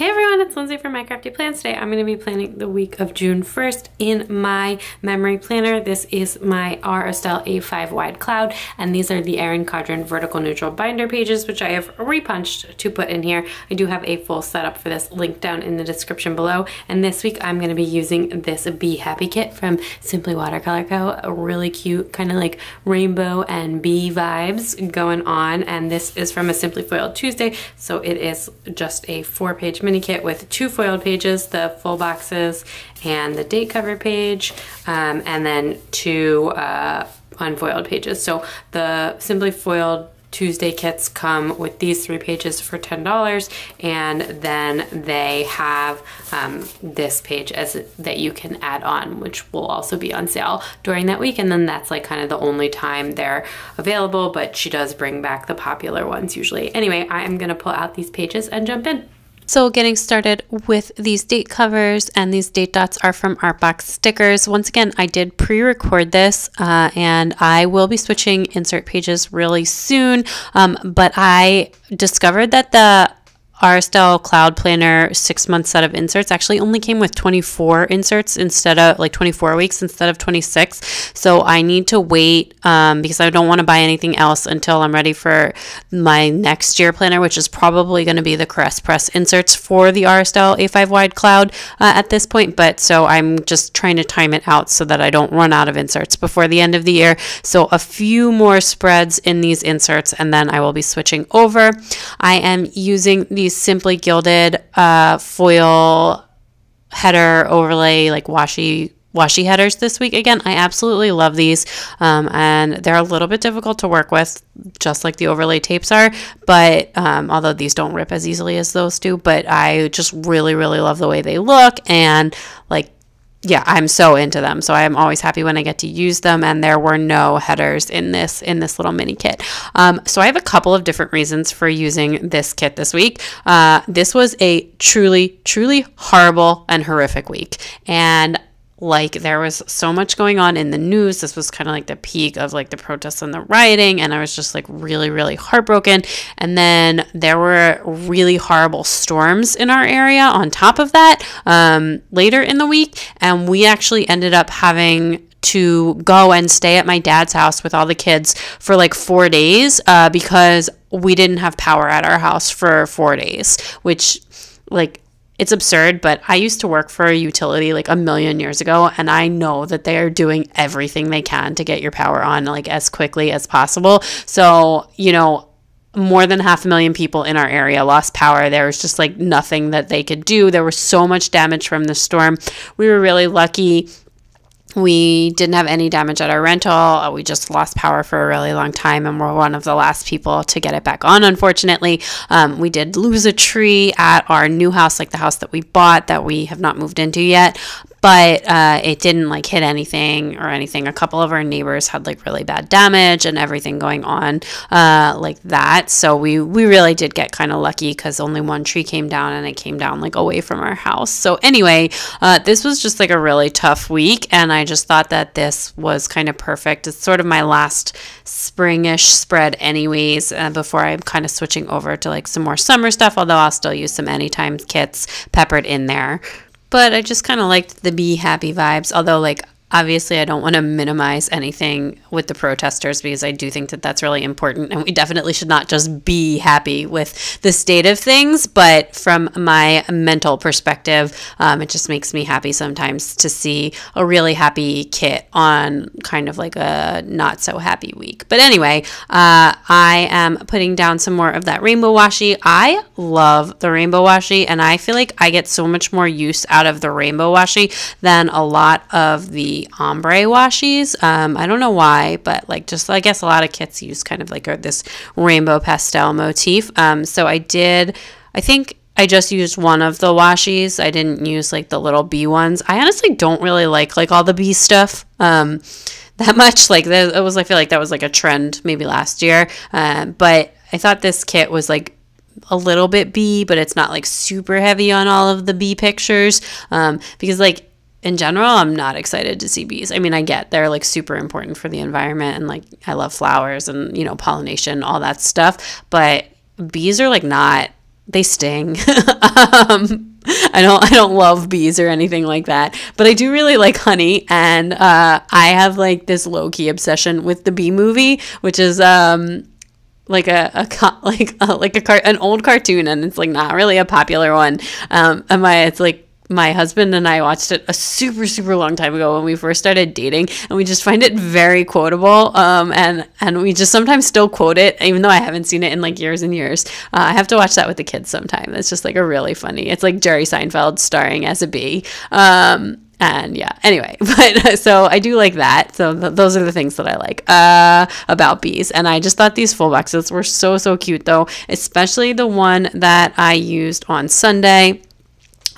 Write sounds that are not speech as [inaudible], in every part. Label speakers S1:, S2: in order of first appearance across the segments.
S1: Hey everyone, it's Lindsay from My Crafty Plans. Today I'm going to be planning the week of June 1st in my memory planner. This is my R. Estelle A5 Wide Cloud, and these are the Erin Condren Vertical Neutral Binder pages, which I have repunched to put in here. I do have a full setup for this link down in the description below, and this week I'm going to be using this Be Happy Kit from Simply Watercolor Co. A really cute, kind of like rainbow and bee vibes going on, and this is from a Simply Foiled Tuesday, so it is just a four-page mini kit with two foiled pages, the full boxes and the date cover page, um, and then two uh, unfoiled pages. So the Simply Foiled Tuesday kits come with these three pages for $10 and then they have um, this page as that you can add on which will also be on sale during that week and then that's like kind of the only time they're available but she does bring back the popular ones usually. Anyway, I'm gonna pull out these pages and jump in. So getting started with these date covers and these date dots are from Artbox stickers. Once again, I did pre-record this uh, and I will be switching insert pages really soon, um, but I discovered that the RSL Cloud Planner six month set of inserts actually only came with 24 inserts instead of like 24 weeks instead of 26. So I need to wait um, because I don't want to buy anything else until I'm ready for my next year planner, which is probably going to be the Crest Press inserts for the RSL A5 wide cloud uh, at this point. But so I'm just trying to time it out so that I don't run out of inserts before the end of the year. So a few more spreads in these inserts and then I will be switching over. I am using these simply gilded uh, foil header overlay, like washi washi headers this week. Again, I absolutely love these, um, and they're a little bit difficult to work with, just like the overlay tapes are. But um, although these don't rip as easily as those do, but I just really, really love the way they look and like yeah, I'm so into them. So I am always happy when I get to use them. And there were no headers in this in this little mini kit. Um, so I have a couple of different reasons for using this kit this week. Uh, this was a truly, truly horrible and horrific week, and like there was so much going on in the news this was kind of like the peak of like the protests and the rioting and i was just like really really heartbroken and then there were really horrible storms in our area on top of that um, later in the week and we actually ended up having to go and stay at my dad's house with all the kids for like four days uh, because we didn't have power at our house for four days which like it's absurd, but I used to work for a utility like a million years ago, and I know that they are doing everything they can to get your power on like as quickly as possible. So, you know, more than half a million people in our area lost power. There was just like nothing that they could do. There was so much damage from the storm. We were really lucky we didn't have any damage at our rental. Uh, we just lost power for a really long time and we're one of the last people to get it back on, unfortunately. Um, we did lose a tree at our new house, like the house that we bought that we have not moved into yet but uh, it didn't like hit anything or anything. A couple of our neighbors had like really bad damage and everything going on uh, like that. So we we really did get kind of lucky because only one tree came down and it came down like away from our house. So anyway, uh, this was just like a really tough week, and I just thought that this was kind of perfect. It's sort of my last springish spread, anyways, uh, before I'm kind of switching over to like some more summer stuff. Although I'll still use some anytime kits peppered in there. But I just kind of liked the be happy vibes. Although, like, Obviously, I don't want to minimize anything with the protesters because I do think that that's really important. And we definitely should not just be happy with the state of things. But from my mental perspective, um, it just makes me happy sometimes to see a really happy kit on kind of like a not so happy week. But anyway, uh, I am putting down some more of that rainbow washi. I love the rainbow washi, and I feel like I get so much more use out of the rainbow washi than a lot of the ombre washies. Um, I don't know why, but like just I guess a lot of kits use kind of like a, this rainbow pastel motif. Um, so I did, I think I just used one of the washies. I didn't use like the little bee ones. I honestly don't really like like all the bee stuff. Um, that much like that it was i feel like that was like a trend maybe last year um, but i thought this kit was like a little bit B, but it's not like super heavy on all of the B pictures. Um, because like in general, I'm not excited to see bees. I mean, I get they're like super important for the environment and like I love flowers and, you know, pollination, all that stuff, but bees are like not they sting. [laughs] um, I don't I don't love bees or anything like that, but I do really like honey, and uh, I have like this low key obsession with the bee movie, which is um, like a, a [laughs] like a, like a car- an old cartoon, and it's like not really a popular one. Um, I? it's like my husband and I watched it a super super long time ago when we first started dating, and we just find it very quotable. Um, and and we just sometimes still quote it, even though I haven't seen it in like years and years. Uh, I have to watch that with the kids sometime. It's just like a really funny. It's like Jerry Seinfeld starring as a bee. Um, and yeah anyway [laughs] but so i do like that so th- those are the things that i like uh, about bees and i just thought these full boxes were so so cute though especially the one that i used on sunday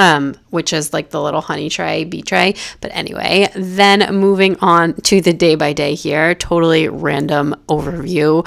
S1: um, which is like the little honey tray, bee tray. But anyway, then moving on to the day by day here, totally random overview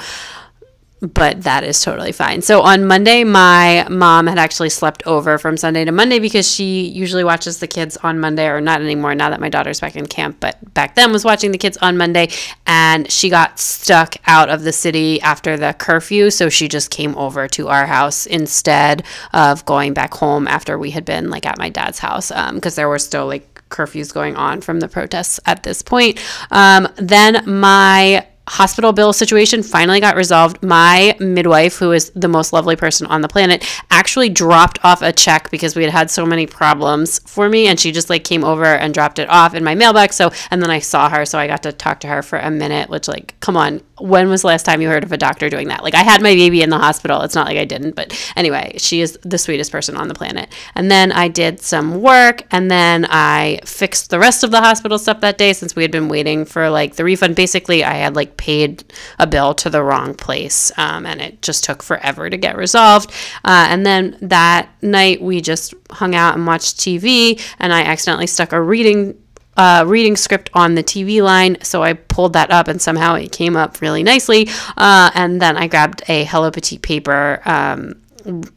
S1: but that is totally fine. So on Monday, my mom had actually slept over from Sunday to Monday because she usually watches the kids on Monday, or not anymore now that my daughter's back in camp, but back then was watching the kids on Monday. And she got stuck out of the city after the curfew. So she just came over to our house instead of going back home after we had been like at my dad's house because um, there were still like curfews going on from the protests at this point. Um, then my hospital bill situation finally got resolved. My midwife, who is the most lovely person on the planet, actually dropped off a check because we had had so many problems for me. And she just like came over and dropped it off in my mailbox. So, and then I saw her. So I got to talk to her for a minute, which, like, come on, when was the last time you heard of a doctor doing that? Like, I had my baby in the hospital. It's not like I didn't, but anyway, she is the sweetest person on the planet. And then I did some work, and then I fixed the rest of the hospital stuff that day since we had been waiting for like the refund. Basically, I had like paid a bill to the wrong place, um, and it just took forever to get resolved. Uh, and then that night, we just hung out and watched TV, and I accidentally stuck a reading uh, reading script on the TV line, so I pulled that up and somehow it came up really nicely. Uh, and then I grabbed a Hello Petite paper um,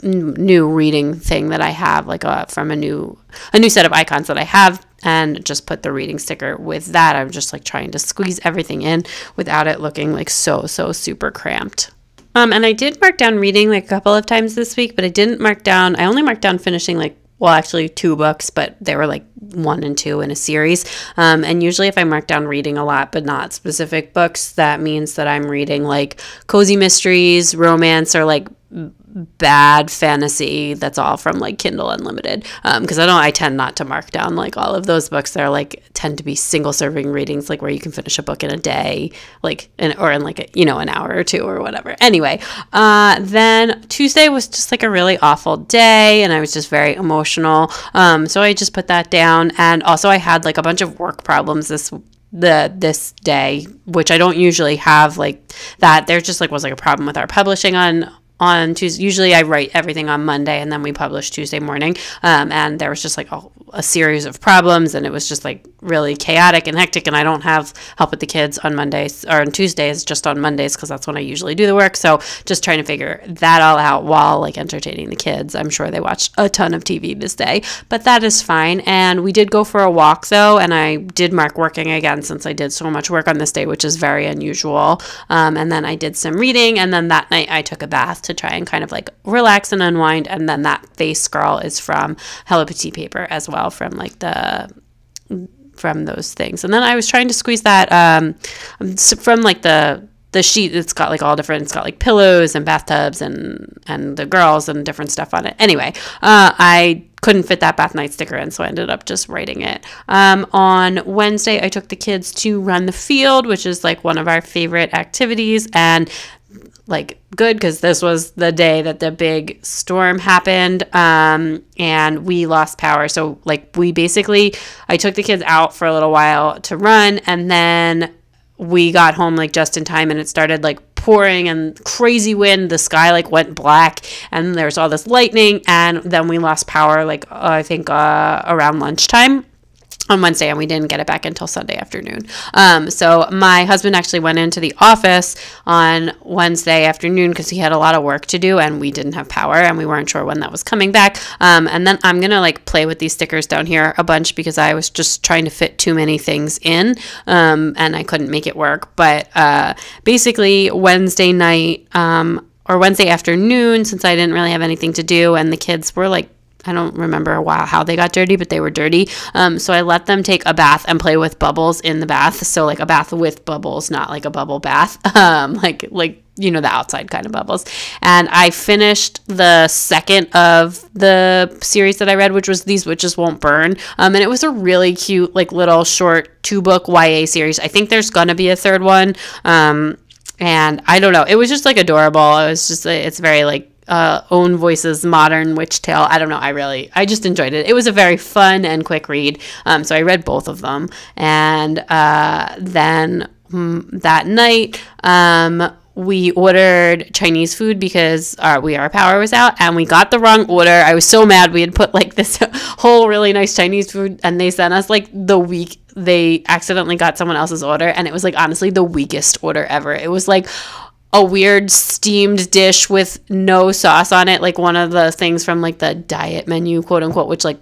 S1: new reading thing that I have, like a, from a new a new set of icons that I have, and just put the reading sticker with that. I'm just like trying to squeeze everything in without it looking like so so super cramped. Um, and I did mark down reading like a couple of times this week, but I didn't mark down. I only marked down finishing like well, actually, two books, but they were like one and two in a series. Um, and usually, if I mark down reading a lot, but not specific books, that means that I'm reading like cozy mysteries, romance, or like bad fantasy that's all from like Kindle Unlimited. Because um, I don't, I tend not to mark down like all of those books. They're like tend to be single serving readings, like where you can finish a book in a day, like in, or in like a, you know an hour or two or whatever. Anyway, uh, then Tuesday was just like a really awful day, and I was just very emotional. Um, so I just put that down, and also I had like a bunch of work problems this the this day which i don't usually have like that there just like was like a problem with our publishing on on Tuesday. Usually, I write everything on Monday and then we publish Tuesday morning. Um, and there was just like a, a, series of problems, and it was just like really chaotic and hectic. And I don't have help with the kids on Mondays or on Tuesdays, just on Mondays because that's when I usually do the work. So just trying to figure that all out while like entertaining the kids. I'm sure they watched a ton of TV this day, but that is fine. And we did go for a walk though, and I did mark working again since I did so much work on this day, which is very unusual. Um, and then I did some reading, and then that night I took a bath to try and kind of like relax and unwind. And then that face scroll is from Hello Petit Paper as well, from like the from those things. And then I was trying to squeeze that um, from like the the sheet it's got like all different it's got like pillows and bathtubs and and the girls and different stuff on it anyway uh, i couldn't fit that bath night sticker in so i ended up just writing it um, on wednesday i took the kids to run the field which is like one of our favorite activities and like good because this was the day that the big storm happened um, and we lost power so like we basically i took the kids out for a little while to run and then we got home like just in time and it started like pouring and crazy wind the sky like went black and there was all this lightning and then we lost power like uh, i think uh, around lunchtime on Wednesday, and we didn't get it back until Sunday afternoon. Um, so my husband actually went into the office on Wednesday afternoon because he had a lot of work to do, and we didn't have power, and we weren't sure when that was coming back. Um, and then I'm gonna like play with these stickers down here a bunch because I was just trying to fit too many things in, um, and I couldn't make it work. But uh, basically, Wednesday night um, or Wednesday afternoon, since I didn't really have anything to do, and the kids were like I don't remember a while how they got dirty, but they were dirty. Um, so I let them take a bath and play with bubbles in the bath. So like a bath with bubbles, not like a bubble bath, [laughs] um, like like you know the outside kind of bubbles. And I finished the second of the series that I read, which was These Witches Won't Burn. Um, and it was a really cute like little short two book YA series. I think there's gonna be a third one. Um, and I don't know. It was just like adorable. It was just it's very like uh, Own Voices Modern Witch Tale. I don't know. I really, I just enjoyed it. It was a very fun and quick read. Um, so I read both of them. And uh, then mm, that night, um, we ordered Chinese food because our, uh, we our power was out and we got the wrong order. I was so mad. We had put like this [laughs] whole really nice Chinese food and they sent us like the week they accidentally got someone else's order and it was like honestly the weakest order ever. It was like a weird steamed dish with no sauce on it, like one of the things from like the diet menu, quote unquote, which like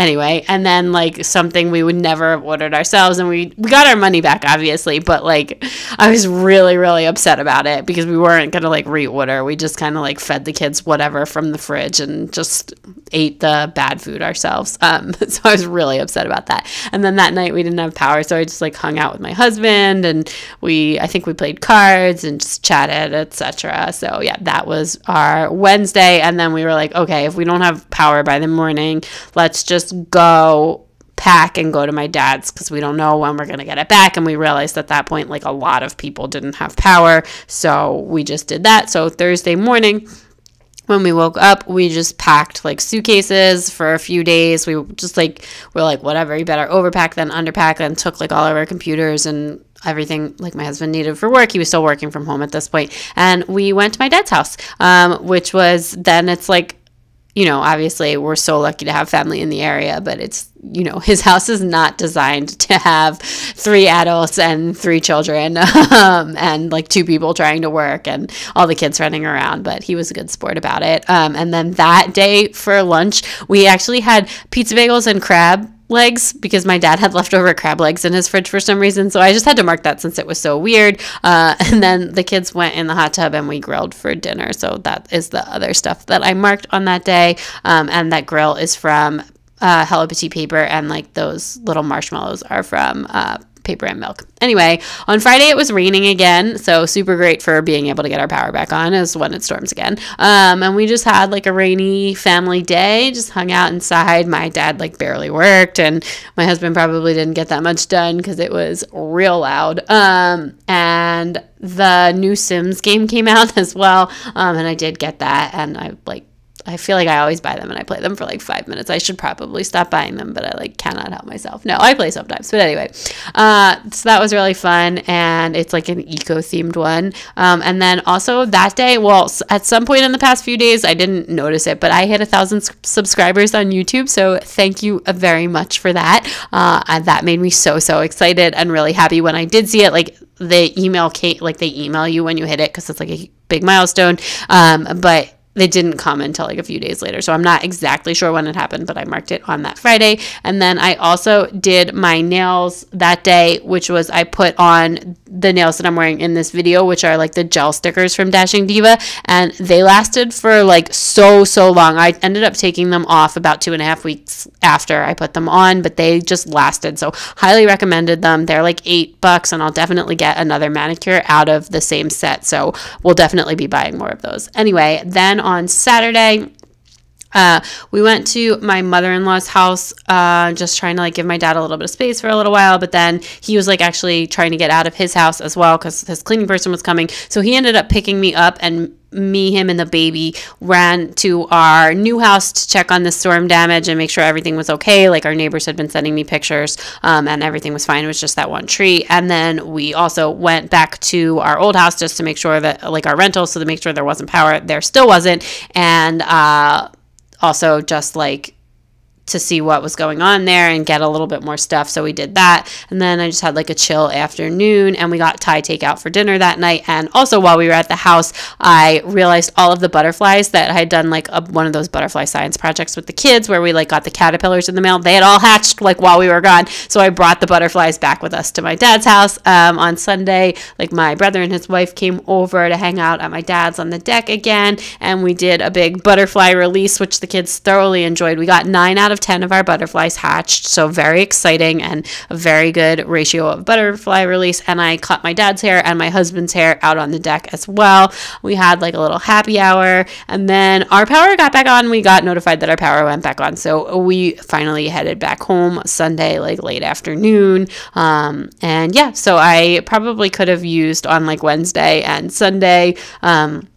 S1: anyway and then like something we would never have ordered ourselves and we, we got our money back obviously but like i was really really upset about it because we weren't gonna like reorder we just kind of like fed the kids whatever from the fridge and just ate the bad food ourselves um, [laughs] so i was really upset about that and then that night we didn't have power so i just like hung out with my husband and we i think we played cards and just chatted etc so yeah that was our wednesday and then we were like okay if we don't have power by the morning let's just just go pack and go to my dad's because we don't know when we're going to get it back. And we realized at that point, like a lot of people didn't have power. So we just did that. So Thursday morning, when we woke up, we just packed like suitcases for a few days. We just like, we're like, whatever, you better overpack than underpack, And took like all of our computers and everything like my husband needed for work. He was still working from home at this point. And we went to my dad's house, um, which was then it's like you know, obviously we're so lucky to have family in the area, but it's, you know, his [laughs] house is not designed to have three adults and three children [laughs] um, and like two people trying to work and all the kids running around. But he was a good sport about it. Um, and then that day for lunch, we actually had pizza bagels and crab legs because my dad had leftover crab legs in his fridge for some reason. So I just had to mark that since it was so weird. Uh, [laughs] and then the kids went in the hot tub and we grilled for dinner. So that is the other stuff that I marked on that day. Um, and that grill is from uh, Hello Petit Paper, and like those little marshmallows are from uh, paper and milk. Anyway, on Friday it was raining again, so super great for being able to get our power back on is when it storms again. Um, and we just had like a rainy family day, just hung out inside. My dad like barely worked, and my husband probably didn't get that much done because it was real loud. Um, and the new Sims game came [laughs] out as well, um, and I did get that, and I like I feel like I always buy them and I play them for like five minutes. I should probably stop buying them, but I like cannot help myself. No, I play sometimes. But anyway, uh, so that was really fun. And it's like an eco themed one. Um, and then also that day, well, at some point in the past few days, I didn't notice it, but I hit a thousand subscribers on YouTube. So thank you uh, very much for that. Uh, and that made me so, so excited and really happy when I did see it. Like the email, Kate, like they email you when you hit it because it's like a big milestone. Um, but they didn't come until like a few days later. So I'm not exactly sure when it happened, but I marked it on that Friday. And then I also did my nails that day, which was I put on the nails that I'm wearing in this video, which are like the gel stickers from Dashing Diva. And they lasted for like so, so long. I ended up taking them off about two and a half weeks after I put them on, but they just lasted. So highly recommended them. They're like eight bucks, and I'll definitely get another manicure out of the same set. So we'll definitely be buying more of those. Anyway, then on Saturday, uh, we went to my mother-in-law's house uh, just trying to like give my dad a little bit of space for a little while but then he was like actually trying to get out of his house as well because his cleaning person was coming so he ended up picking me up and me, him, and the baby ran to our new house to check on the storm damage and make sure everything was okay. Like our neighbors had been sending me pictures um, and everything was fine. It was just that one tree. And then we also went back to our old house just to make sure that, like our rental, so to make sure there wasn't power. There still wasn't. And uh, also just like, to see what was going on there and get a little bit more stuff. So we did that. And then I just had like a chill afternoon and we got Thai takeout for dinner that night. And also while we were at the house, I realized all of the butterflies that I had done like a, one of those butterfly science projects with the kids where we like got the caterpillars in the mail. They had all hatched like while we were gone. So I brought the butterflies back with us to my dad's house um, on Sunday. Like my brother and his wife came over to hang out at my dad's on the deck again. And we did a big butterfly release, which the kids thoroughly enjoyed. We got nine out of 10 of our butterflies hatched. So very exciting and a very good ratio of butterfly release. And I cut my dad's hair and my husband's hair out on the deck as well. We had like a little happy hour. And then our power got back on. We got notified that our power went back on. So we finally headed back home Sunday, like late afternoon. Um, and yeah, so I probably could have used on like Wednesday and Sunday. Um,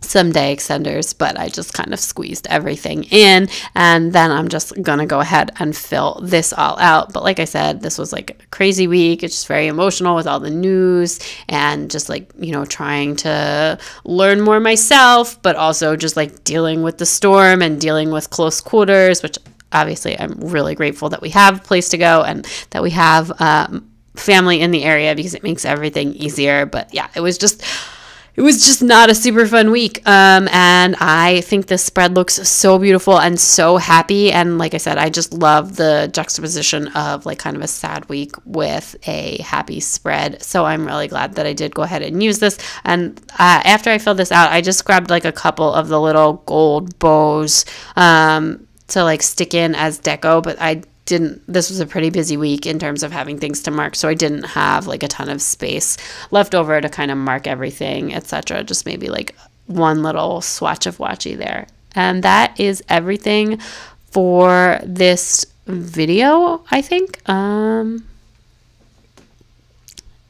S1: some day extenders, but I just kind of squeezed everything in. And then I'm just going to go ahead and fill this all out. But like I said, this was like a crazy week. It's just very emotional with all the news and just like, you know, trying to learn more myself, but also just like dealing with the storm and dealing with close quarters, which obviously I'm really grateful that we have a place to go and that we have um, family in the area because it makes everything easier. But yeah, it was just it was just not a super fun week. Um, and I think this spread looks so beautiful and so happy. And like I said, I just love the juxtaposition of like kind of a sad week with a happy spread. So I'm really glad that I did go ahead and use this. And uh, after I filled this out, I just grabbed like a couple of the little gold bows um, to like stick in as deco, but I didn't this was a pretty busy week in terms of having things to mark so i didn't have like a ton of space left over to kind of mark everything etc just maybe like one little swatch of watchy there and that is everything for this video i think um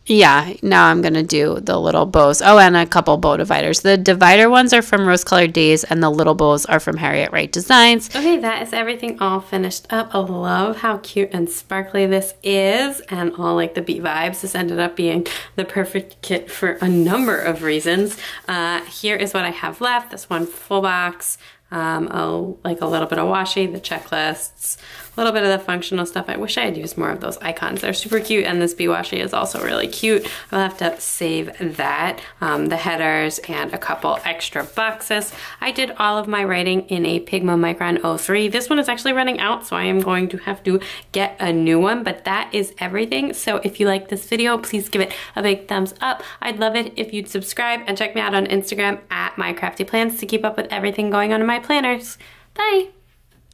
S1: yeah, now I'm going to do the little bows. Oh, and a couple bow dividers. The divider ones are from Rose Colored Days, and the little bows are from Harriet Wright Designs. Okay, that is everything all finished up. I love how cute and sparkly this is, and all like the bee vibes. This ended up being the perfect kit for a number of reasons. Uh, here is what I have left. This one full box um, a, like a little bit of washi, the checklists, a little bit of the functional stuff. I wish I had used more of those icons. They're super cute and this washi is also really cute. I'll have to save that, um, the headers and a couple extra boxes. I did all of my writing in a Pigma Micron 03. This one is actually running out, so I am going to have to get a new one, but that is everything. So if you like this video, please give it a big thumbs up. I'd love it if you'd subscribe and check me out on Instagram at My Crafty Plans to keep up with everything going on in my planners. Bye!